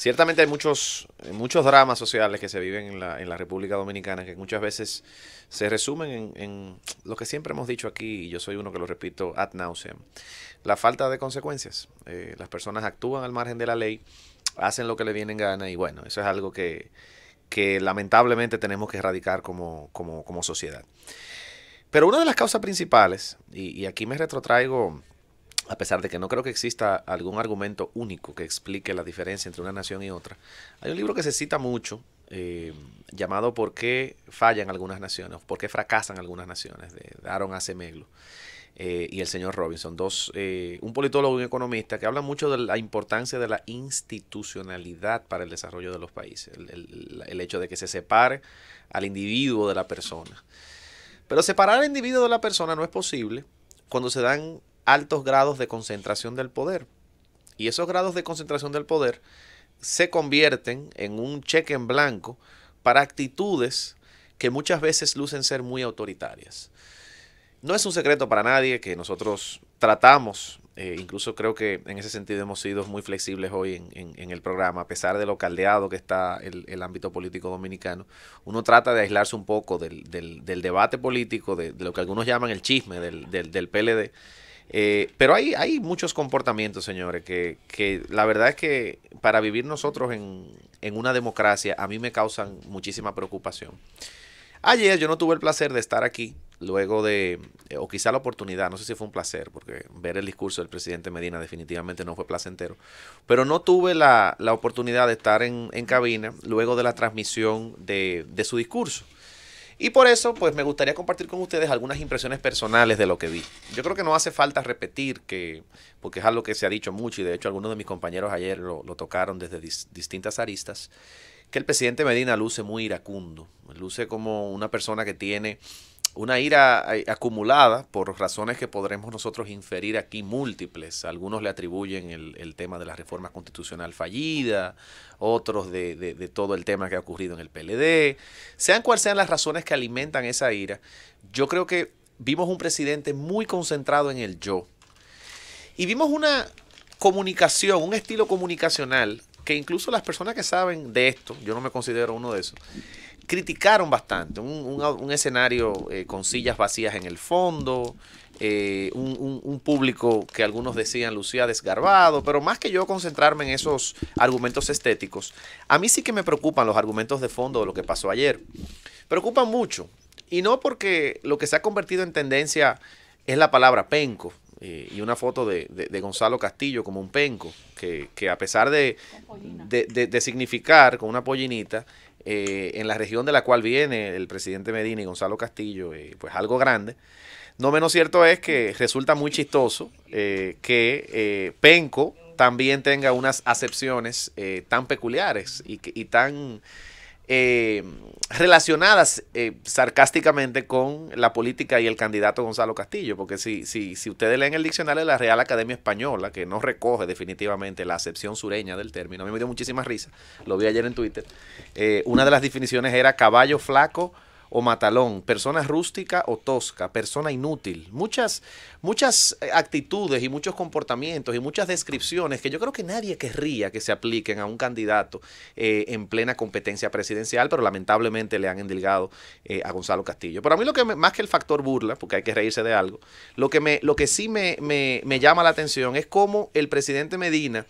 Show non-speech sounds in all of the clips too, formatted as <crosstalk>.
Ciertamente hay muchos, muchos dramas sociales que se viven en la, en la República Dominicana que muchas veces se resumen en, lo que siempre hemos dicho aquí, y yo soy uno que lo repito ad nauseam, la falta de consecuencias. Eh, las personas actúan al margen de la ley, hacen lo que le vienen gana y bueno, eso es algo que, lamentablemente tenemos que erradicar como, como, como, sociedad. Pero una de las causas principales, y, y aquí me retrotraigo a pesar de que no creo que exista algún argumento único que explique la diferencia entre una nación y otra, hay un libro que se cita mucho eh, llamado ¿Por qué fallan algunas naciones? ¿Por qué fracasan algunas naciones? de Aaron Acemeglu. Eh, y el señor Robinson, dos, eh, un politólogo y un economista que habla mucho de la importancia de la institucionalidad para el desarrollo de los países, el hecho de que se separe al individuo de la persona. Pero separar al individuo de la persona no es posible cuando se dan altos grados de concentración del poder. Y esos grados de concentración del poder se convierten en un cheque en blanco para actitudes que muchas veces lucen ser muy autoritarias. No es un secreto para nadie que nosotros tratamos, eh, incluso creo que en ese sentido hemos sido muy flexibles hoy en, el programa, a pesar de lo caldeado que está el, ámbito político dominicano, uno trata de aislarse un poco del, debate político, de, lo que algunos llaman el chisme del, del PLD eh, pero hay, hay muchos comportamientos, señores, que, la verdad es que para vivir nosotros en, en una democracia a mí me causan muchísima preocupación. Ayer yo no tuve el placer de estar aquí, luego de, eh, o quizá la oportunidad, no sé si fue un placer, porque ver el discurso del presidente Medina definitivamente no fue placentero, pero no tuve la, la oportunidad de estar en, cabina luego de la transmisión de, de su discurso. Y por eso, pues me gustaría compartir con ustedes algunas impresiones personales de lo que vi. Yo creo que no hace falta repetir que, porque es algo que se ha dicho mucho y de hecho algunos de mis compañeros ayer lo, tocaron desde distintas aristas, que el presidente Medina luce muy iracundo, luce como una persona que tiene una ira eh, acumulada por razones que podremos nosotros inferir aquí múltiples. Algunos le atribuyen el, tema de la reforma constitucional fallida, otros de, de, todo el tema que ha ocurrido en el PLD. Sean cuales sean las razones que alimentan esa ira, yo creo que vimos un presidente muy concentrado en el yo. Y vimos una comunicación, un estilo comunicacional que incluso las personas que saben de esto, yo no me considero uno de esos, criticaron bastante. Un, escenario eh, con sillas vacías en el fondo, eh, un, público que algunos decían lucía desgarbado, pero más que yo concentrarme en esos argumentos estéticos, a mí sí que me preocupan los argumentos de fondo de lo que pasó ayer. Preocupan mucho. Y no porque lo que se ha convertido en tendencia es la palabra penco. Eh, y una foto de, Gonzalo Castillo como un penco, que, a pesar de, de significar con una pollinita, eh, en la región de la cual viene el presidente Medina y Gonzalo Castillo, eh, pues algo grande. No menos cierto es que resulta muy chistoso eh, que Penco también tenga unas acepciones tan peculiares y, y tan eh, relacionadas eh, sarcásticamente con la política y el candidato Gonzalo Castillo, porque si, si, si ustedes leen el diccionario de la Real Academia Española, que no recoge definitivamente la acepción sureña del término, a mí me dio muchísima risa, lo vi ayer en Twitter, eh, una de las definiciones era caballo flaco, o matalón, persona rústica o tosca, persona inútil. Muchas, muchas eh, actitudes y muchos comportamientos y muchas descripciones que yo creo que nadie querría que se apliquen a un candidato eh, en plena competencia presidencial, pero lamentablemente le han endilgado eh, a Gonzalo Castillo. Pero a mí lo que más que el factor burla, porque hay que reírse de algo, lo que, me, lo que sí me, llama la atención es cómo el presidente Medina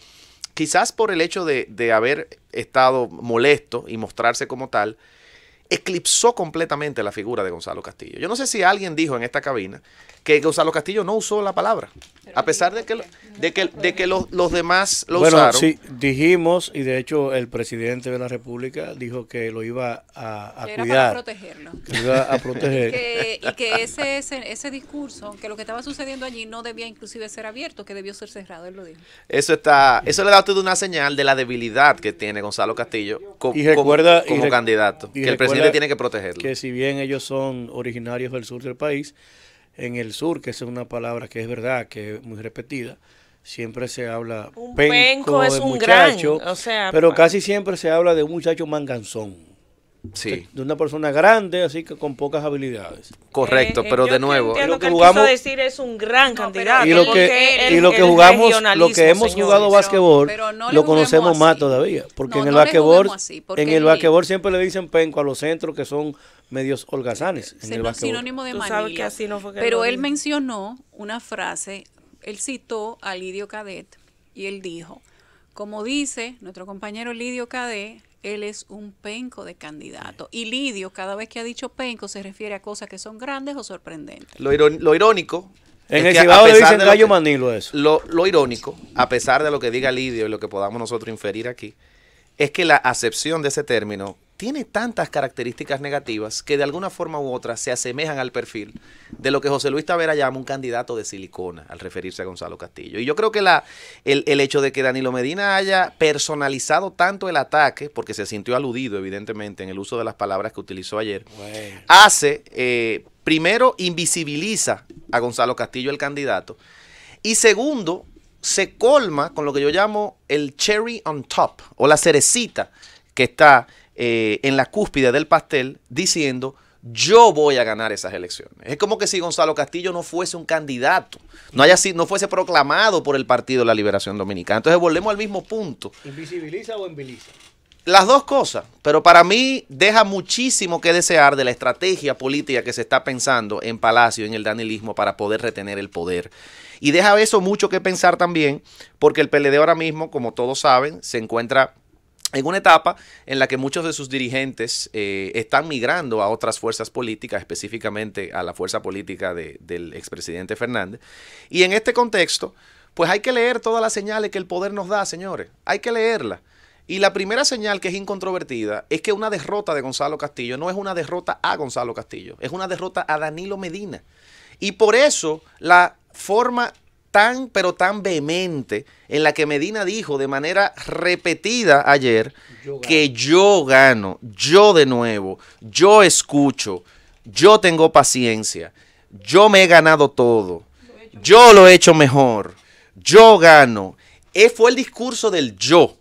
quizás por el hecho de, de, haber estado molesto y mostrarse como tal, eclipsó completamente la figura de Gonzalo Castillo. Yo no sé si alguien dijo en esta cabina que Gonzalo Castillo no usó la palabra, a pesar de que, de de que, los, demás lo bueno, usaron. Sí, dijimos, y de hecho el presidente de la República dijo que lo iba a, cuidar. Que iba a <laughs> proteger. y que ese, ese, ese, discurso, que lo que estaba sucediendo allí no debía inclusive ser abierto, que debió ser cerrado, él lo dijo. Eso, está, eso le da a usted una señal de la debilidad que tiene Gonzalo Castillo como, candidato tiene que protegerlo. Que si bien ellos son originarios del sur del país, en el sur, que es una palabra que es verdad, que es muy repetida, siempre se habla un penco, es un muchacho, pero casi siempre se habla de un muchacho manganzón. Sí. De una persona grande, así que con pocas habilidades. Correcto, eh, pero eh, de nuevo. Lo que, decir es un gran candidato. y lo que, jugamos, lo que hemos jugado básquetbol, lo conocemos más todavía. Porque en el básquetbol, en el básquetbol siempre le dicen penco a los centros que son medios holgazanes. pero él mencionó una frase, él citó a Lidio Cadet y él dijo, como dice nuestro compañero Lidio Cadet, él es un penco de candidato. Y Lidio, cada vez que ha dicho penco, se refiere a cosas que son grandes o sorprendentes. Lo, irónico. el manilo eso. lo, irónico, a pesar de lo que diga Lidio y lo que podamos nosotros inferir aquí, es que la acepción de ese término tiene tantas características negativas que de alguna forma u otra se asemejan al perfil de lo que José Luis Tavera llama un candidato de silicona al referirse a Gonzalo Castillo. Y yo creo que la, el, hecho de que Danilo Medina haya personalizado tanto el ataque, porque se sintió aludido evidentemente en el uso de las palabras que utilizó ayer, hace, eh, primero, invisibiliza a Gonzalo Castillo el candidato, y segundo, se colma con lo que yo llamo el cherry on top o la cerecita que está eh, en la cúspide del pastel diciendo, yo voy a ganar esas elecciones. Es como que si Gonzalo Castillo no fuese un candidato, no, haya, no fuese proclamado por el Partido de la Liberación Dominicana. Entonces volvemos al mismo punto. ¿Invisibiliza o embiliza? Las dos cosas, pero para mí deja muchísimo que desear de la estrategia política que se está pensando en Palacio, en el danilismo, para poder retener el poder. Y deja eso mucho que pensar también, porque el PLD ahora mismo, como todos saben, se encuentra en una etapa en la que muchos de sus dirigentes eh, están migrando a otras fuerzas políticas, específicamente a la fuerza política del expresidente Fernández. Y en este contexto, pues hay que leer todas las señales que el poder nos da, señores. Hay que leerlas. Y la primera señal que es incontrovertida es que una derrota de Gonzalo Castillo no es una derrota a Gonzalo Castillo, es una derrota a Danilo Medina. Y por eso la forma tan, pero tan vehemente, en la que Medina dijo de manera repetida ayer que yo gano, yo de nuevo, yo escucho, yo tengo paciencia, yo me he ganado todo, yo lo he hecho mejor, yo gano. E fue el discurso del yo.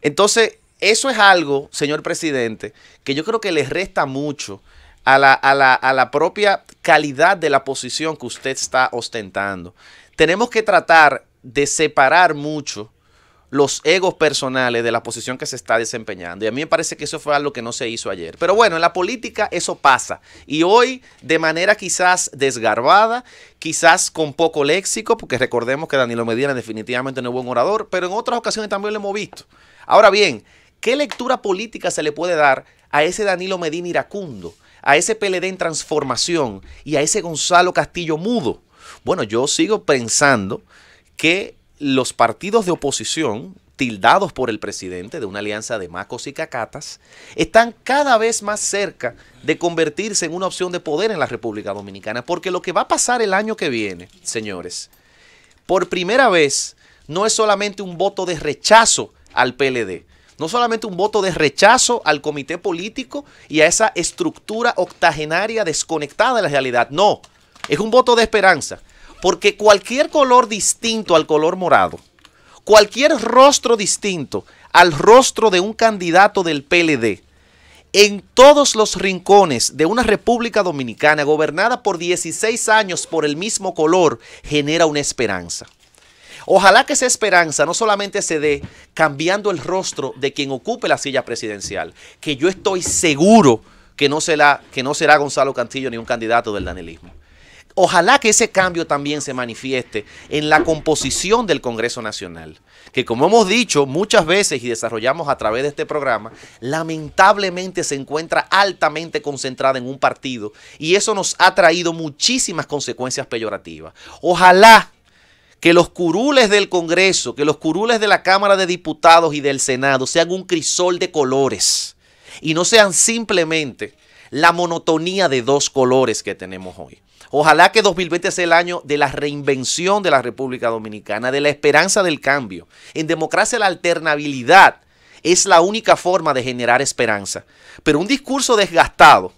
Entonces, eso es algo, señor presidente, que yo creo que le resta mucho a la, a la, a la propia calidad de la posición que usted está ostentando tenemos que tratar de separar mucho los egos personales de la posición que se está desempeñando. Y a mí me parece que eso fue algo que no se hizo ayer. Pero bueno, en la política eso pasa. Y hoy, de manera quizás desgarbada, quizás con poco léxico, porque recordemos que Danilo Medina definitivamente no es buen orador, pero en otras ocasiones también lo hemos visto. Ahora bien, ¿qué lectura política se le puede dar a ese Danilo Medina iracundo, a ese PLD en transformación y a ese Gonzalo Castillo mudo? Bueno, yo sigo pensando que los partidos de oposición, tildados por el presidente de una alianza de macos y cacatas, están cada vez más cerca de convertirse en una opción de poder en la República Dominicana. Porque lo que va a pasar el año que viene, señores, por primera vez, no es solamente un voto de rechazo al PLD, no solamente un voto de rechazo al comité político y a esa estructura octogenaria desconectada de la realidad, no, es un voto de esperanza porque cualquier color distinto al color morado, cualquier rostro distinto al rostro de un candidato del PLD, en todos los rincones de una República Dominicana gobernada por 16 años por el mismo color, genera una esperanza. Ojalá que esa esperanza no solamente se dé cambiando el rostro de quien ocupe la silla presidencial, que yo estoy seguro que no será, que no será Gonzalo Cantillo ni un candidato del danelismo. Ojalá que ese cambio también se manifieste en la composición del Congreso Nacional, que como hemos dicho muchas veces y desarrollamos a través de este programa, lamentablemente se encuentra altamente concentrada en un partido y eso nos ha traído muchísimas consecuencias peyorativas. Ojalá que los curules del Congreso, que los curules de la Cámara de Diputados y del Senado sean un crisol de colores y no sean simplemente la monotonía de dos colores que tenemos hoy. Ojalá que 2020 sea el año de la reinvención de la República Dominicana, de la esperanza del cambio. En democracia la alternabilidad es la única forma de generar esperanza. Pero un discurso desgastado,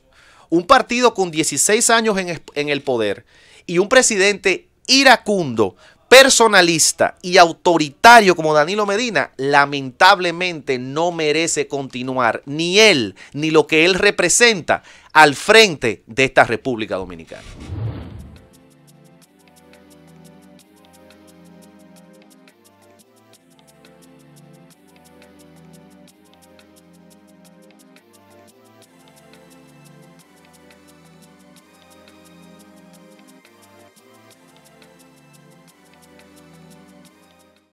un partido con 16 años en, el poder y un presidente iracundo, personalista y autoritario como Danilo Medina, lamentablemente no merece continuar ni él ni lo que él representa al frente de esta República Dominicana.